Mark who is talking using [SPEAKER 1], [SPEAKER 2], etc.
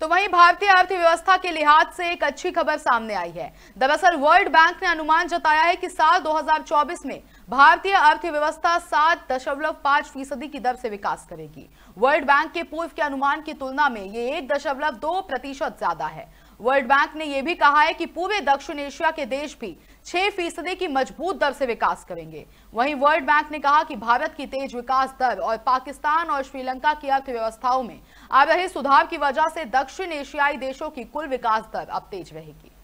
[SPEAKER 1] तो वहीं भारतीय अर्थव्यवस्था के लिहाज से एक अच्छी खबर सामने आई है दरअसल वर्ल्ड बैंक ने अनुमान जताया है कि साल 2024 में भारतीय अर्थव्यवस्था सात दशमलव पांच फीसदी की दर से विकास करेगी वर्ल्ड बैंक के पूर्व के अनुमान की तुलना में ये एक दशमलव दो प्रतिशत ज्यादा है वर्ल्ड बैंक ने यह भी कहा है कि पूर्वी दक्षिण एशिया के देश भी छह फीसदी की मजबूत दर से विकास करेंगे वहीं वर्ल्ड बैंक ने कहा कि भारत की तेज विकास दर और पाकिस्तान और श्रीलंका की अर्थव्यवस्थाओं में आ रहे सुधार की वजह से दक्षिण एशियाई देशों की कुल विकास दर अब तेज रहेगी